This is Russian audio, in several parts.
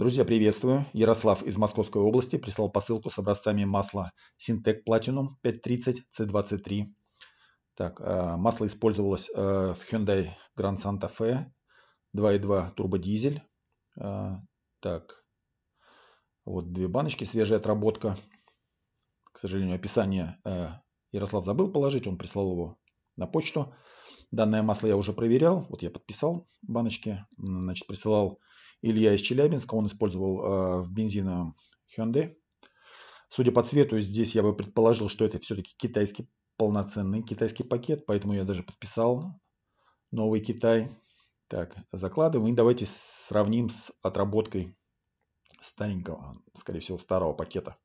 Друзья, приветствую. Ярослав из Московской области прислал посылку с образцами масла Синтек Platinum 530 C23. Так, э, масло использовалось э, в Hyundai Grand Santa Fe 2.2 турбодизель. Э, так, вот две баночки, свежая отработка. К сожалению, описание Ярослав забыл положить, он прислал его на почту. Данное масло я уже проверял. Вот я подписал баночки. Значит, присылал Илья из Челябинска. Он использовал э, в бензина Hyundai. Судя по цвету, здесь я бы предположил, что это все-таки китайский полноценный китайский пакет. Поэтому я даже подписал новый Китай. Так, закладываем. И давайте сравним с отработкой старенького, скорее всего, старого пакета.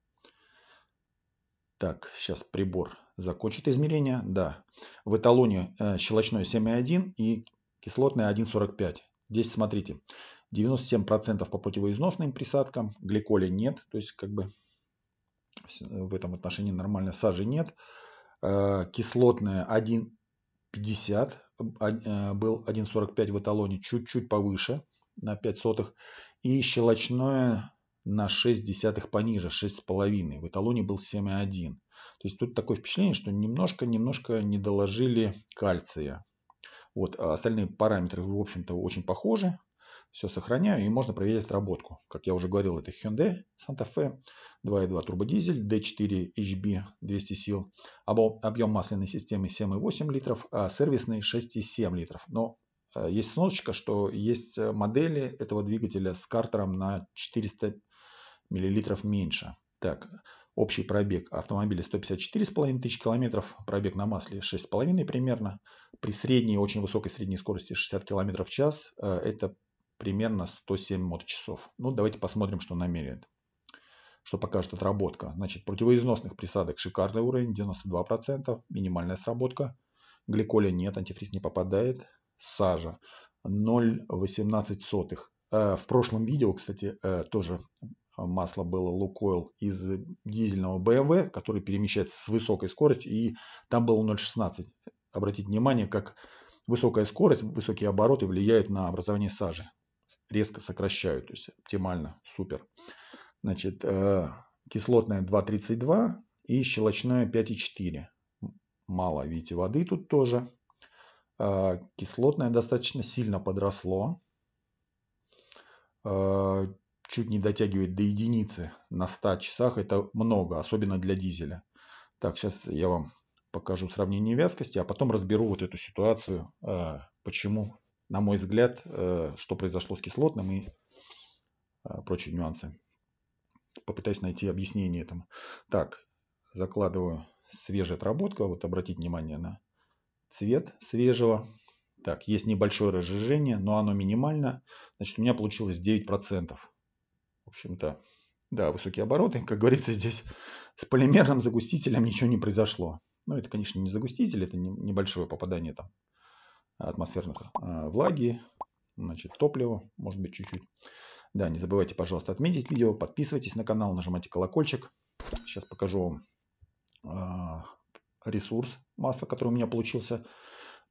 Так, сейчас прибор закончит измерение, да. В эталоне э, щелочной 7,1 и кислотная 1,45. Здесь смотрите, 97% по противоизносным присадкам, гликоля нет, то есть как бы э, в этом отношении нормально, сажи нет. Э, кислотная 1,50, э, э, был 1,45 в эталоне, чуть-чуть повыше, на 5 сотых. И щелочное на 6 десятых пониже, 6,5. В эталоне был 7,1. То есть тут такое впечатление, что немножко-немножко не доложили кальция. Вот, а остальные параметры, в общем-то, очень похожи. Все сохраняю и можно проверить отработку. Как я уже говорил, это Hyundai Santa Fe 2.2 турбодизель D4 HB 200 сил. Объем масляной системы 7,8 литров, а сервисный 6,7 литров. Но э, есть сносочка, что есть э, модели этого двигателя с картером на 400 миллилитров меньше. Так, Общий пробег автомобиля половиной тысяч километров, пробег на масле 6,5 примерно. При средней, очень высокой средней скорости 60 километров в час э, это примерно 107 моточасов. Ну, давайте посмотрим, что намерен Что покажет отработка. Значит, противоизносных присадок шикарный уровень, 92%, минимальная сработка. Гликоля нет, антифриз не попадает. Сажа 0,18. Э, в прошлом видео, кстати, э, тоже масло было Лукойл из дизельного BMW, эм который перемещается с высокой скоростью, и там было 0,16. Обратите внимание, как высокая скорость, высокие обороты влияют на образование сажи. Резко сокращают, то есть оптимально, супер. Значит, э, кислотная 2,32 и щелочная 5,4. Мало, видите, воды тут тоже. Э, кислотное достаточно сильно подросло. Э, чуть не дотягивает до единицы на 100 часах. Это много, особенно для дизеля. Так, сейчас я вам покажу сравнение вязкости, а потом разберу вот эту ситуацию, э, почему, на мой взгляд, э, что произошло с кислотным и э, прочие нюансы. Попытаюсь найти объяснение этому. Так, закладываю свежая отработка. Вот обратите внимание на цвет свежего. Так, есть небольшое разжижение, но оно минимально. Значит, у меня получилось 9%. В общем-то, да, высокие обороты. Как говорится, здесь с полимерным загустителем ничего не произошло. Ну, это, конечно, не загуститель, это небольшое попадание там атмосферных э, влаги, значит, топлива, может быть, чуть-чуть. Да, не забывайте, пожалуйста, отметить видео, подписывайтесь на канал, нажимайте колокольчик. Сейчас покажу вам э, ресурс масла, который у меня получился.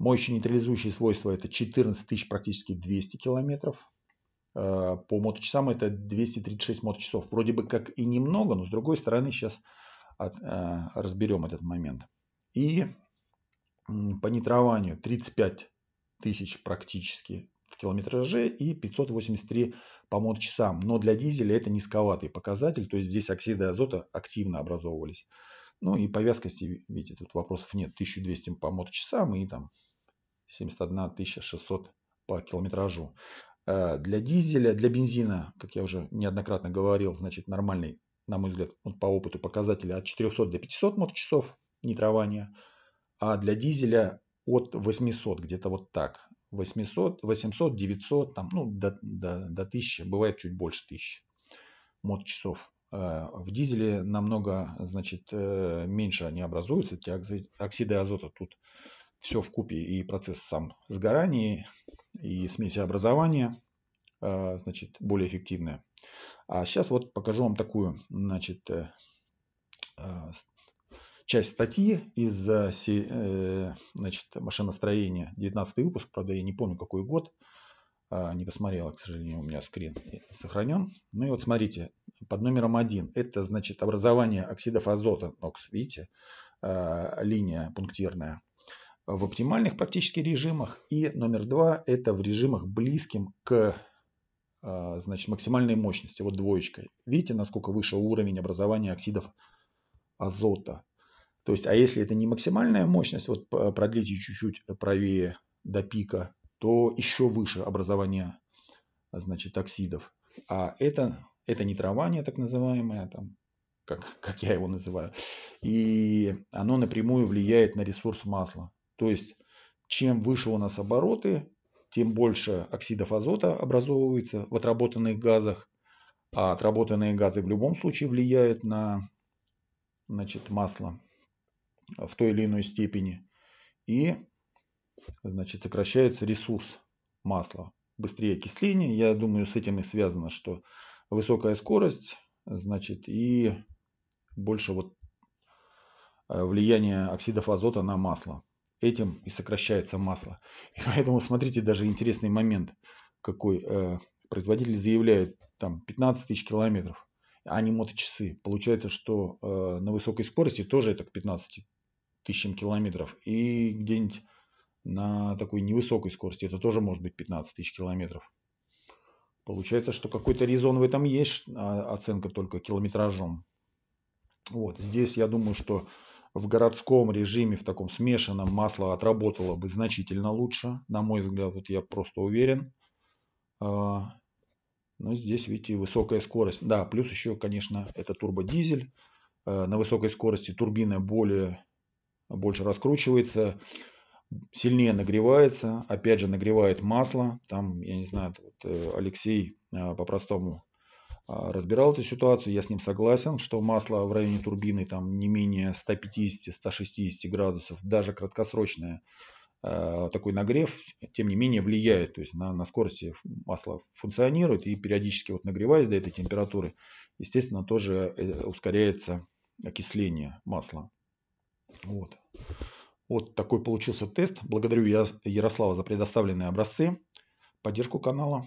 Моющие нейтрализующие свойства это 14 тысяч, практически 200 километров. Э, по моточасам это 236 моточасов. Вроде бы как и немного, но с другой стороны сейчас от, а, разберем этот момент. И по нитрования 35 тысяч практически в километраже и 583 по моточасам. Но для дизеля это низковатый показатель, то есть здесь оксиды азота активно образовывались. Ну и по вязкости, видите, тут вопросов нет. 1200 по моточасам и там 71 600 по километражу. Э, для дизеля, для бензина, как я уже неоднократно говорил, значит нормальный, на мой взгляд, он по опыту показатели от 400 до 500 моточасов нитрования, а для дизеля от 800, где-то вот так. 800, 800, 900, там, ну, до, до, до 1000, бывает чуть больше 1000 моточасов. Э, в дизеле намного, значит, э, меньше они образуются, эти оксиды азота тут все в купе и процесс сам сгорания и смеси образования, а, значит, более эффективное. А сейчас вот покажу вам такую, значит, э, а, часть статьи из э, значит, машиностроения, 19 выпуск, правда, я не помню какой год, а, не посмотрела, к сожалению, у меня скрин сохранен. Ну и вот смотрите, под номером один это значит образование оксидов азота, НОКС, видите, линия пунктирная – в оптимальных практически режимах. И номер два – это в режимах близким к а, значит, максимальной мощности, вот двоечкой. Видите, насколько выше уровень образования оксидов азота. То есть, а если это не максимальная мощность, вот а, продлите чуть-чуть правее до пика, то еще выше образование значит, оксидов. А это, это нитрование так называемое, там, как, как я его называю. И оно напрямую влияет на ресурс масла. То есть чем выше у нас обороты, тем больше оксидов азота образовывается в отработанных газах. А отработанные газы в любом случае влияют на значит, масло в той или иной степени. И значит, сокращается ресурс масла. Быстрее окисление. Я думаю, с этим и связано, что высокая скорость, значит, и больше вот э, влияние оксидов азота на масло этим и сокращается масло. И поэтому смотрите, даже интересный момент, какой э, производители заявляют, там 15 тысяч километров, а не моточасы. Получается, что э, на высокой скорости тоже это к 15 тысячам километров. И где-нибудь на такой невысокой скорости это тоже может быть 15 тысяч километров. Получается, что какой-то резон в этом есть, а, оценка только километражом. Вот. Здесь я думаю, что в городском режиме, в таком смешанном, масло отработало бы значительно лучше. На мой взгляд, вот я просто уверен. А, но здесь, видите, высокая скорость. Да, плюс еще, конечно, это турбодизель. А, на высокой скорости турбина более, больше раскручивается, сильнее нагревается. Опять же, нагревает масло. Там, я не знаю, вот э, Алексей а, по-простому а, разбирал эту ситуацию, я с ним согласен, что масло в районе турбины там не менее 150-160 градусов, даже краткосрочное а, такой нагрев, тем не менее, влияет, то есть на, на скорости масла функционирует и периодически вот нагреваясь до этой температуры, естественно, тоже э, ускоряется окисление масла. Вот. Вот такой получился тест. Благодарю я Ярослава за предоставленные образцы, поддержку канала.